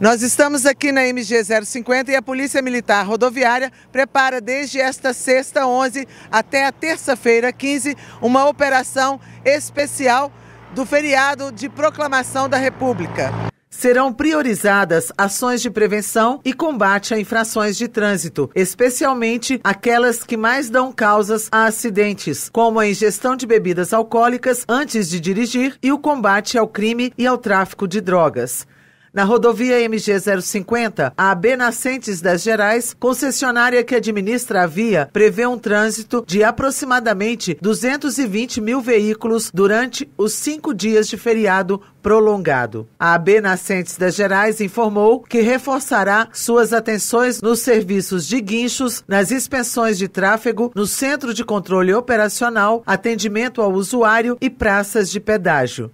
Nós estamos aqui na MG 050 e a Polícia Militar Rodoviária prepara desde esta sexta 11 até a terça-feira 15 uma operação especial do feriado de proclamação da República. Serão priorizadas ações de prevenção e combate a infrações de trânsito, especialmente aquelas que mais dão causas a acidentes, como a ingestão de bebidas alcoólicas antes de dirigir e o combate ao crime e ao tráfico de drogas. Na rodovia MG 050, a AB Nascentes das Gerais, concessionária que administra a via, prevê um trânsito de aproximadamente 220 mil veículos durante os cinco dias de feriado prolongado. A AB Nascentes das Gerais informou que reforçará suas atenções nos serviços de guinchos, nas inspeções de tráfego, no centro de controle operacional, atendimento ao usuário e praças de pedágio.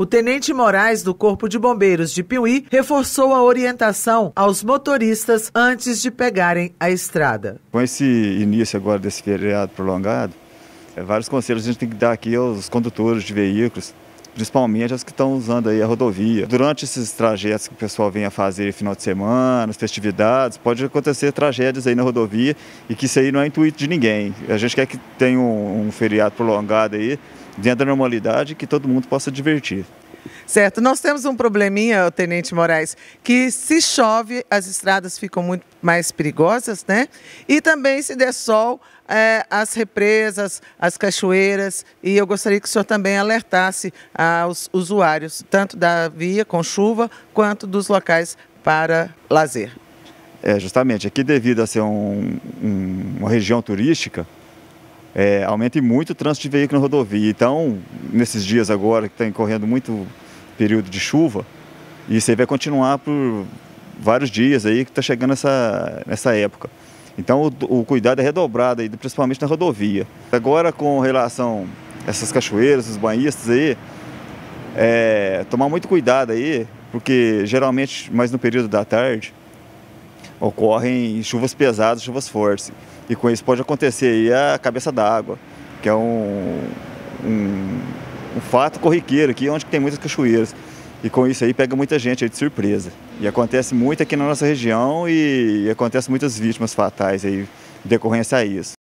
O tenente Moraes do Corpo de Bombeiros de Piuí reforçou a orientação aos motoristas antes de pegarem a estrada. Com esse início agora desse feriado prolongado, é, vários conselhos a gente tem que dar aqui aos condutores de veículos principalmente as que estão usando aí a rodovia. Durante esses trajetos que o pessoal vem a fazer final de semana, as festividades, pode acontecer tragédias aí na rodovia e que isso aí não é intuito de ninguém. A gente quer que tenha um, um feriado prolongado aí, dentro da normalidade, que todo mundo possa divertir. Certo. Nós temos um probleminha, Tenente Moraes, que se chove, as estradas ficam muito mais perigosas, né? E também, se der sol, é, as represas, as cachoeiras. E eu gostaria que o senhor também alertasse aos ah, usuários, tanto da via com chuva, quanto dos locais para lazer. É, justamente. Aqui, devido a ser um, um, uma região turística, é, aumente muito o trânsito de veículo na rodovia. Então, nesses dias agora que está correndo muito período de chuva, isso aí vai continuar por vários dias aí que está chegando essa, essa época. Então o, o, cuidado é redobrado aí, principalmente na rodovia. Agora com relação a essas cachoeiras, os banhistas aí, é, tomar muito cuidado aí, porque geralmente mais no período da tarde ocorrem chuvas pesadas, chuvas fortes. E com isso pode acontecer a cabeça d'água, que é um, um, um, fato corriqueiro aqui, onde tem muitas cachoeiras. E com isso aí pega muita gente aí de surpresa. E acontece muito aqui na nossa região e, e acontece muitas vítimas fatais aí decorrência a isso.